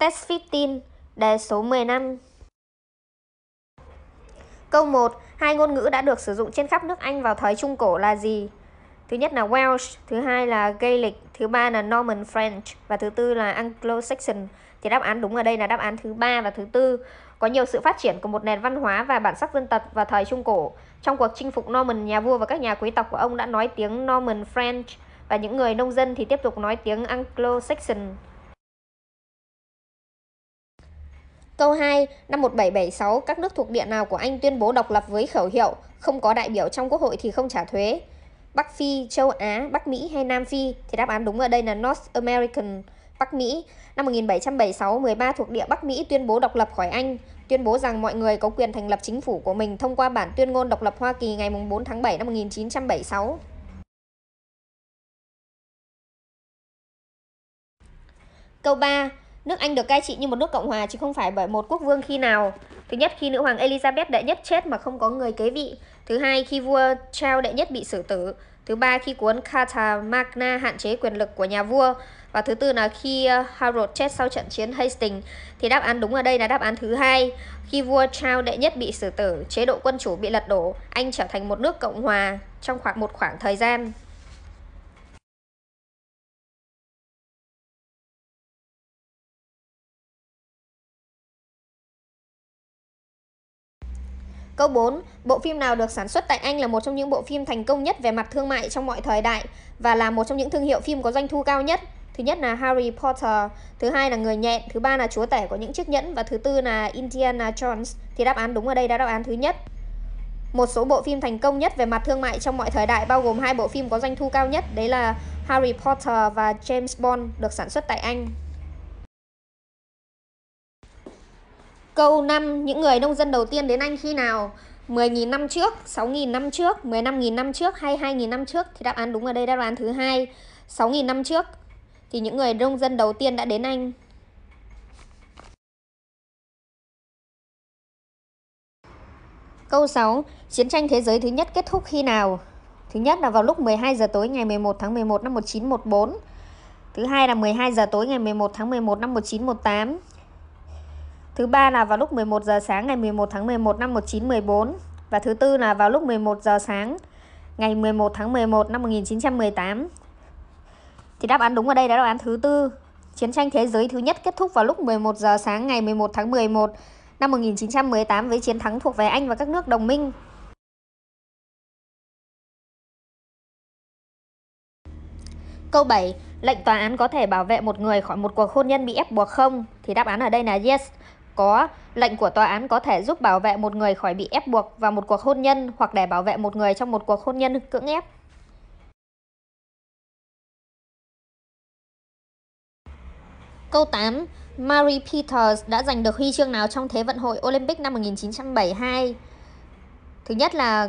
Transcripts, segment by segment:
Test 15, đề số 15. Câu 1. Hai ngôn ngữ đã được sử dụng trên khắp nước Anh vào thời Trung Cổ là gì? Thứ nhất là Welsh, thứ hai là Gaelic, thứ ba là Norman French và thứ tư là Anglo-Saxon. Thì đáp án đúng ở đây là đáp án thứ ba và thứ tư. Có nhiều sự phát triển của một nền văn hóa và bản sắc dân tộc vào thời Trung Cổ. Trong cuộc chinh phục Norman, nhà vua và các nhà quý tộc của ông đã nói tiếng Norman French và những người nông dân thì tiếp tục nói tiếng Anglo-Saxon. Câu 2, năm 1776, các nước thuộc địa nào của Anh tuyên bố độc lập với khẩu hiệu không có đại biểu trong quốc hội thì không trả thuế? Bắc Phi, châu Á, Bắc Mỹ hay Nam Phi? Thì đáp án đúng ở đây là North American, Bắc Mỹ. Năm 1776, 13 thuộc địa Bắc Mỹ tuyên bố độc lập khỏi Anh, tuyên bố rằng mọi người có quyền thành lập chính phủ của mình thông qua bản tuyên ngôn độc lập Hoa Kỳ ngày 4 tháng 7 năm 1976. Câu 3. Nước Anh được cai trị như một nước cộng hòa chứ không phải bởi một quốc vương khi nào. Thứ nhất, khi nữ hoàng Elizabeth đệ nhất chết mà không có người kế vị. Thứ hai, khi vua Charles đệ nhất bị xử tử. Thứ ba, khi cuốn Carta Magna hạn chế quyền lực của nhà vua. Và thứ tư là khi ờ, Harold chết sau trận chiến Hastings. Thì đáp án đúng ở đây là đáp án thứ hai. Khi vua Charles đệ nhất bị xử tử, chế độ quân chủ bị lật đổ, Anh trở thành một nước cộng hòa trong khoảng một khoảng thời gian. Câu 4. Bộ phim nào được sản xuất tại Anh là một trong những bộ phim thành công nhất về mặt thương mại trong mọi thời đại và là một trong những thương hiệu phim có doanh thu cao nhất? Thứ nhất là Harry Potter, thứ hai là Người nhện, thứ ba là Chúa tể của những chiếc nhẫn và thứ tư là Indiana Jones. Thì đáp án đúng ở đây đã đáp án thứ nhất. Một số bộ phim thành công nhất về mặt thương mại trong mọi thời đại bao gồm hai bộ phim có doanh thu cao nhất, đấy là Harry Potter và James Bond được sản xuất tại Anh. Câu 5, những người nông dân đầu tiên đến Anh khi nào? 10.000 năm trước, 6.000 năm trước, 15.000 năm trước hay 2.000 năm trước? Thì đáp án đúng ở đây đáp án thứ hai 6.000 năm trước. Thì những người nông dân đầu tiên đã đến Anh. Câu 6, chiến tranh thế giới thứ nhất kết thúc khi nào? Thứ nhất là vào lúc 12 giờ tối ngày 11 tháng 11 năm 1914. Thứ hai là 12 giờ tối ngày 11 tháng 11 năm 1918. Thứ ba là vào lúc 11 giờ sáng ngày 11 tháng 11 năm 1914 và thứ tư là vào lúc 11 giờ sáng ngày 11 tháng 11 năm 1918. Thì đáp án đúng ở đây là đáp án thứ tư. Chiến tranh thế giới thứ nhất kết thúc vào lúc 11 giờ sáng ngày 11 tháng 11 năm 1918 với chiến thắng thuộc về Anh và các nước đồng minh. Câu 7. Lệnh tòa án có thể bảo vệ một người khỏi một cuộc hôn nhân bị ép buộc không? Thì đáp án ở đây là yes có lệnh của tòa án có thể giúp bảo vệ một người khỏi bị ép buộc vào một cuộc hôn nhân hoặc để bảo vệ một người trong một cuộc hôn nhân cưỡng ép. Câu 8. Mary Peters đã giành được huy chương nào trong Thế vận hội Olympic năm 1972? Thứ nhất là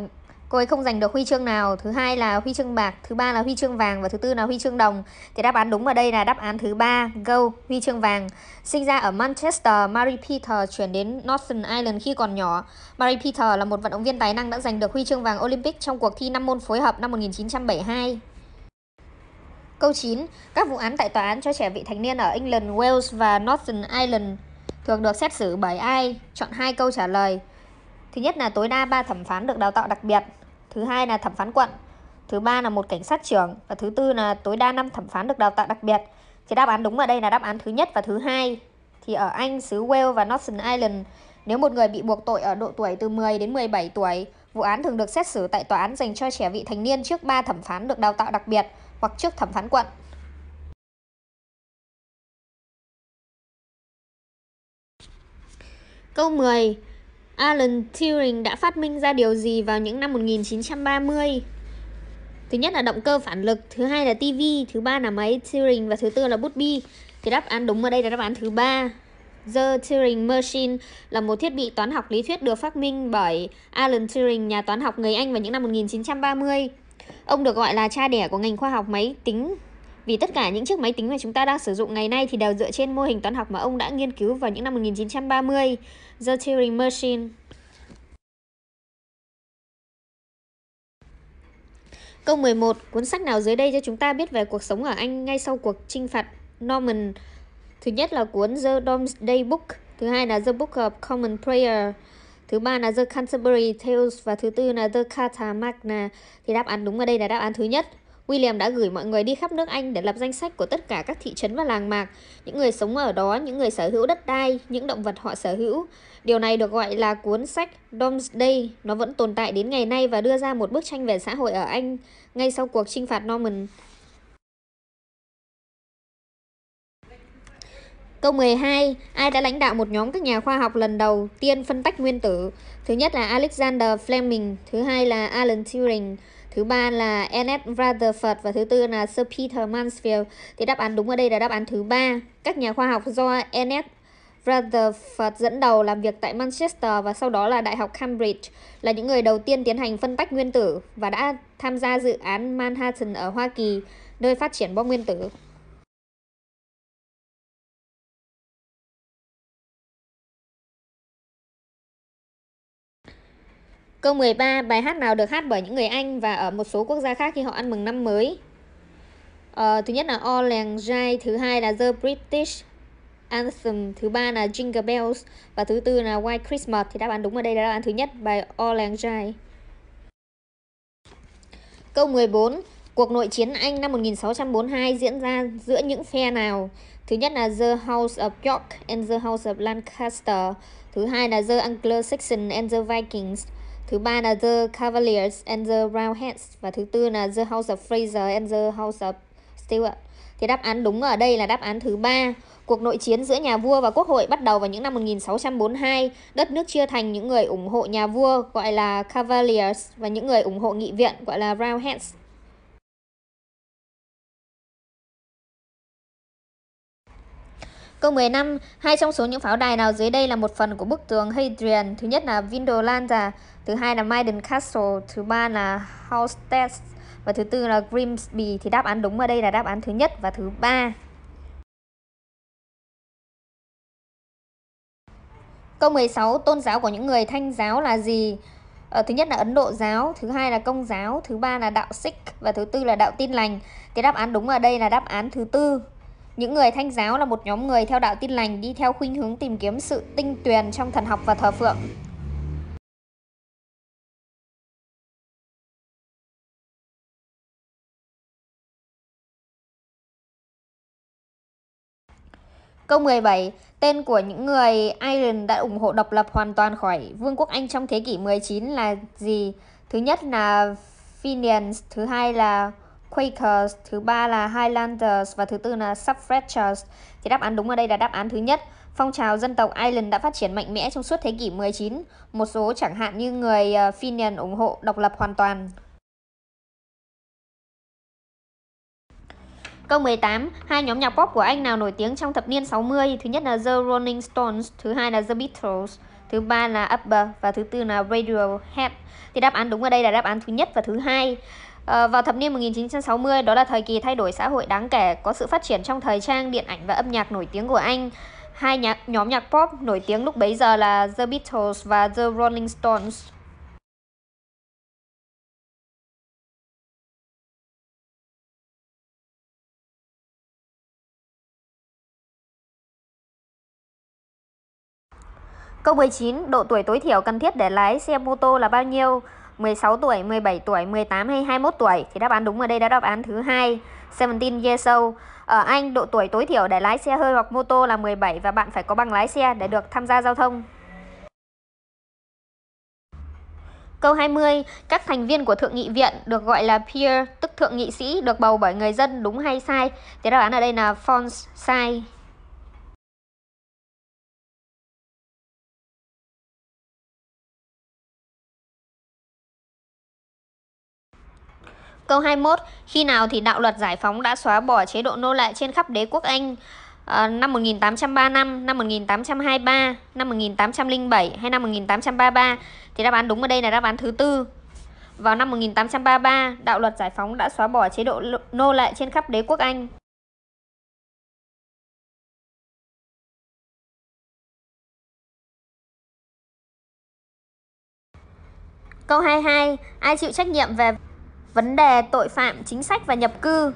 cô ấy không giành được huy chương nào thứ hai là huy chương bạc thứ ba là huy chương vàng và thứ tư là huy chương đồng thì đáp án đúng ở đây là đáp án thứ ba go huy chương vàng sinh ra ở manchester mary peter chuyển đến northern ireland khi còn nhỏ mary peter là một vận động viên tài năng đã giành được huy chương vàng olympic trong cuộc thi năm môn phối hợp năm 1972 Câu 9. Các vụ án tại tòa án cho trẻ vị thành niên ở England, Wales và Northern Ireland thường được xét xử bởi ai? Chọn hai câu trả lời. Thứ nhất là tối đa 3 thẩm phán được đào tạo đặc biệt thứ hai là thẩm phán quận, thứ ba là một cảnh sát trưởng và thứ tư là tối đa 5 thẩm phán được đào tạo đặc biệt. Thì đáp án đúng ở đây là đáp án thứ nhất và thứ hai. Thì ở Anh, xứ Wales và Northern Ireland, nếu một người bị buộc tội ở độ tuổi từ 10 đến 17 tuổi, vụ án thường được xét xử tại tòa án dành cho trẻ vị thành niên trước 3 thẩm phán được đào tạo đặc biệt hoặc trước thẩm phán quận. Câu 10 Alan Turing đã phát minh ra điều gì vào những năm 1930? Thứ nhất là động cơ phản lực, thứ hai là TV, thứ ba là máy Turing và thứ tư là bút bi. Thì đáp án đúng ở đây là đáp án thứ ba. The Turing Machine là một thiết bị toán học lý thuyết được phát minh bởi Alan Turing, nhà toán học người Anh vào những năm 1930. Ông được gọi là cha đẻ của ngành khoa học máy tính vì tất cả những chiếc máy tính mà chúng ta đang sử dụng ngày nay thì đều dựa trên mô hình toán học mà ông đã nghiên cứu vào những năm 1930, The Turing Machine. Câu 11, cuốn sách nào dưới đây cho chúng ta biết về cuộc sống ở Anh ngay sau cuộc chinh phạt Norman? Thứ nhất là cuốn The Domesday Book, thứ hai là The Book of Common Prayer, thứ ba là The Canterbury Tales và thứ tư là The Carta Magna. Thì đáp án đúng ở đây là đáp án thứ nhất. William đã gửi mọi người đi khắp nước Anh để lập danh sách của tất cả các thị trấn và làng mạc, những người sống ở đó, những người sở hữu đất đai, những động vật họ sở hữu. Điều này được gọi là cuốn sách Domesday. Nó vẫn tồn tại đến ngày nay và đưa ra một bức tranh về xã hội ở Anh ngay sau cuộc chinh phạt Norman. Câu 12, ai đã lãnh đạo một nhóm các nhà khoa học lần đầu tiên phân tách nguyên tử? Thứ nhất là Alexander Fleming, thứ hai là Alan Turing, thứ ba là Ernest Rutherford và thứ tư là Sir Peter Mansfield. Thì đáp án đúng ở đây là đáp án thứ ba. Các nhà khoa học do Ernest Rutherford dẫn đầu làm việc tại Manchester và sau đó là Đại học Cambridge là những người đầu tiên tiến hành phân tách nguyên tử và đã tham gia dự án Manhattan ở Hoa Kỳ, nơi phát triển bom nguyên tử. Câu 13, bài hát nào được hát bởi những người Anh và ở một số quốc gia khác khi họ ăn mừng năm mới? Ờ, thứ nhất là All Lang thứ hai là The British Anthem, thứ ba là Jingle Bells và thứ tư là White Christmas. Thì đáp án đúng ở đây là đáp án thứ nhất, bài All Lang Syne. Câu 14, cuộc nội chiến Anh năm 1642 diễn ra giữa những phe nào? Thứ nhất là The House of York and the House of Lancaster. Thứ hai là The Anglo-Saxon and the Vikings. Thứ ba là The Cavaliers and the Roundheads. Và thứ tư là The House of Fraser and the House of Stuart Thì đáp án đúng ở đây là đáp án thứ ba. Cuộc nội chiến giữa nhà vua và quốc hội bắt đầu vào những năm 1642. Đất nước chia thành những người ủng hộ nhà vua gọi là Cavaliers và những người ủng hộ nghị viện gọi là Roundheads. Câu 15, hai trong số những pháo đài nào dưới đây là một phần của bức tường Hadrian? Thứ nhất là Vindolanda, thứ hai là Maiden Castle, thứ ba là Halstead và thứ tư là Grimsby. Thì đáp án đúng ở đây là đáp án thứ nhất và thứ ba. Câu 16, tôn giáo của những người thanh giáo là gì? Ờ, thứ nhất là Ấn Độ giáo, thứ hai là Công giáo, thứ ba là đạo Sikh và thứ tư là đạo Tin lành. Thì đáp án đúng ở đây là đáp án thứ tư. Những người thanh giáo là một nhóm người theo đạo tin lành đi theo khuynh hướng tìm kiếm sự tinh tuyền trong thần học và thờ phượng. Câu 17, tên của những người Ireland đã ủng hộ độc lập hoàn toàn khỏi Vương quốc Anh trong thế kỷ 19 là gì? Thứ nhất là Fenians, thứ hai là Quakers, thứ ba là Highlanders và thứ tư là Suffragettes. Thì đáp án đúng ở đây là đáp án thứ nhất. Phong trào dân tộc Ireland đã phát triển mạnh mẽ trong suốt thế kỷ 19, một số chẳng hạn như người ờ, Finian ủng hộ độc lập hoàn toàn. Câu 18, hai nhóm nhạc pop của Anh nào nổi tiếng trong thập niên 60? Thứ nhất là The Rolling Stones, thứ hai là The Beatles, thứ ba là Upper và thứ tư là Radiohead. Thì đáp án đúng ở đây là đáp án thứ nhất và thứ hai. Ờ, vào thập niên 1960, đó là thời kỳ thay đổi xã hội đáng kể, có sự phát triển trong thời trang, điện ảnh và âm nhạc nổi tiếng của Anh. Hai nhạc, nhóm nhạc pop nổi tiếng lúc bấy giờ là The Beatles và The Rolling Stones. Câu 19, độ tuổi tối thiểu cần thiết để lái xe mô tô là bao nhiêu? 16 tuổi, 17 tuổi, 18 hay 21 tuổi thì đáp án đúng ở đây đã đáp án thứ hai 17 years old. Ở ờ, Anh, độ tuổi tối thiểu để lái xe hơi hoặc mô tô là 17 và bạn phải có bằng lái xe để được tham gia giao thông. Câu 20, các thành viên của thượng nghị viện được gọi là peer, tức thượng nghị sĩ được bầu bởi người dân đúng hay sai? Thì đáp án ở đây là false, sai. Câu 21. Khi nào thì đạo luật giải phóng đã xóa bỏ chế độ nô lệ trên khắp đế quốc Anh? À, năm 1835, năm 1823, năm 1807 hay năm 1833 thì đáp án đúng ở đây là đáp án thứ tư. Vào năm 1833, đạo luật giải phóng đã xóa bỏ chế độ nô lệ trên khắp đế quốc Anh. Câu 22, ai chịu trách nhiệm về vấn đề tội phạm chính sách và nhập cư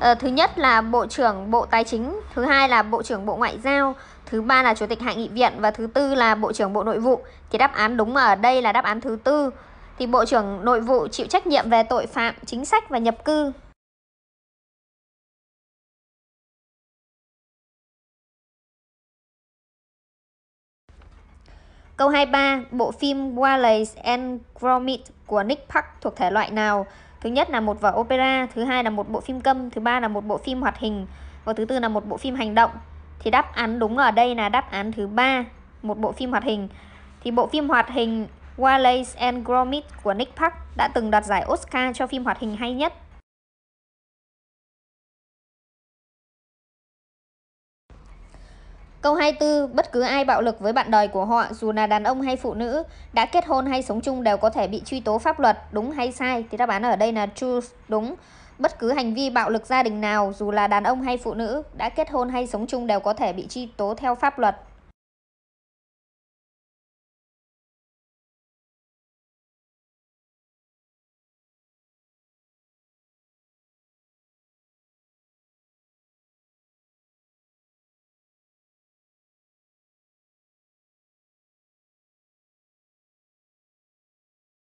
ờ, thứ nhất là bộ trưởng bộ tài chính thứ hai là bộ trưởng bộ ngoại giao thứ ba là chủ tịch hạ nghị viện và thứ tư là bộ trưởng bộ nội vụ thì đáp án đúng ở đây là đáp án thứ tư thì bộ trưởng nội vụ chịu trách nhiệm về tội phạm chính sách và nhập cư Câu 23, bộ phim Wallace and Gromit của Nick Park thuộc thể loại nào? Thứ nhất là một vở opera, thứ hai là một bộ phim câm, thứ ba là một bộ phim hoạt hình và thứ tư là một bộ phim hành động. Thì đáp án đúng ở đây là đáp án thứ ba, một bộ phim hoạt hình. Thì bộ phim hoạt hình Wallace and Gromit của Nick Park đã từng đoạt giải Oscar cho phim hoạt hình hay nhất Câu 24, bất cứ ai bạo lực với bạn đời của họ, dù là đàn ông hay phụ nữ, đã kết hôn hay sống chung đều có thể bị truy tố pháp luật, đúng hay sai? Thì đáp án ở đây là true, đúng. Bất cứ hành vi bạo lực gia đình nào, dù là đàn ông hay phụ nữ, đã kết hôn hay sống chung đều có thể bị truy tố theo pháp luật,